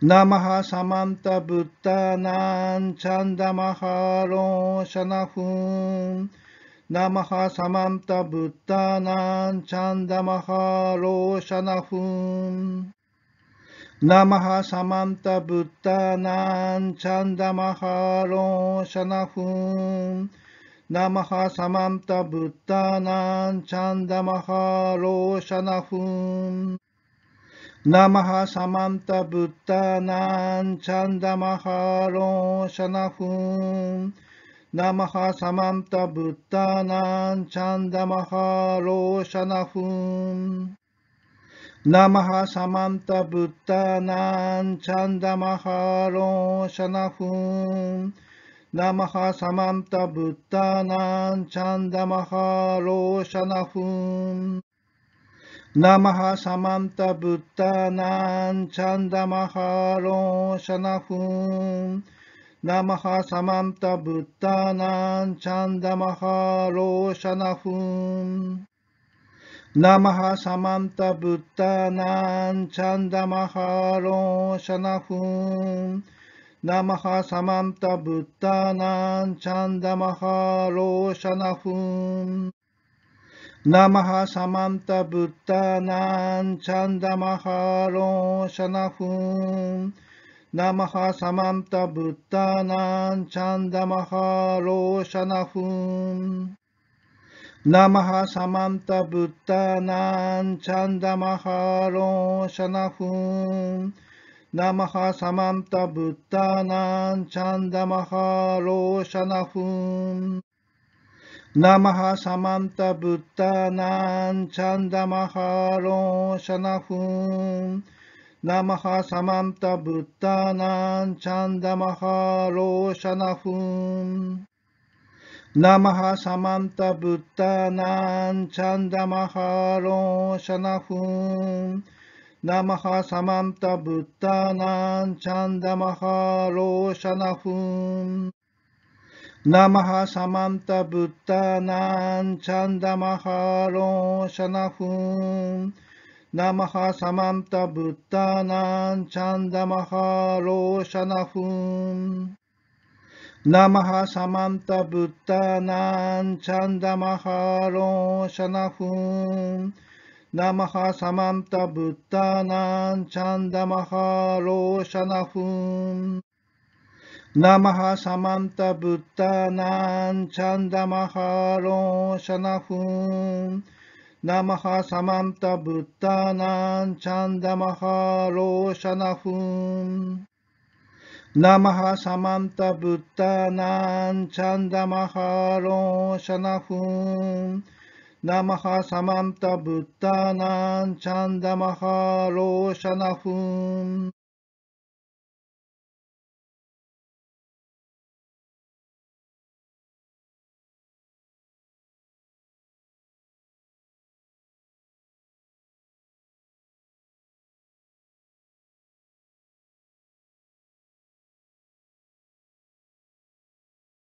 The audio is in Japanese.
ナマハサマンタブッダナンチャンダマハローシャナフンナマハサマンタブッダナンチャンダマハロシャナフンナマハサマンタブッダナンチャンダマハロシャナフンナマハサマンタブッダナンチャンダマハロシャナフンナマハサマンタブッダナンチャンダマハローシャナフンナマハサマンタブッダナンチャンダマハローシャナフンナマハサマンタブッダナンチャンダマハローシャナフンナマハサマンタブッダナンチャンダマハロシャナフンナマハサマンタブッダナンチャンダマハロンシャナフンナマハサマンタブッダナンチャンダマハロンシャナフンナマハサマンタブッダナンチャンダマハロンシャナフンナマハサマンタブッダナンチャンダマハロンシャナフンナマハサマンタブッダナンチャンダマハロンシャナフンナマハサマンタブッダナンチャンダマハロンシャナフンナマハサマンタブッダナンチャンダマハロンシャナフンナマハサマンタブッダナンチャンダマハロンシャナフンナマハサマンタブッダナンチャンダマハロンシャナフンナマハサマンタブッダナンチャンダマハロンシャナフンナマハサマンタブッダナンチャンダマハロンシャナフンナマハサマンタブッダナンチャンダマハロンシャナフンナマハサマンタブッダナンチャンダマハロンシャナフンナマハサマンタブッダナンチャンダマハロンシャナフンナマハサマンタブッダナンチャンダマハロンシャナフンナマハサマンタブッダナンチャンダマハロンシャナフンナマハサマンタブッダナンチャンダマハローシャナフンナマハサマンタブッダナンチャンダマハローシャナフンナマハサマンタブッダナンチャンダマハローシャナフンナマハサマンタブッダナンチャンダマハロシャナフン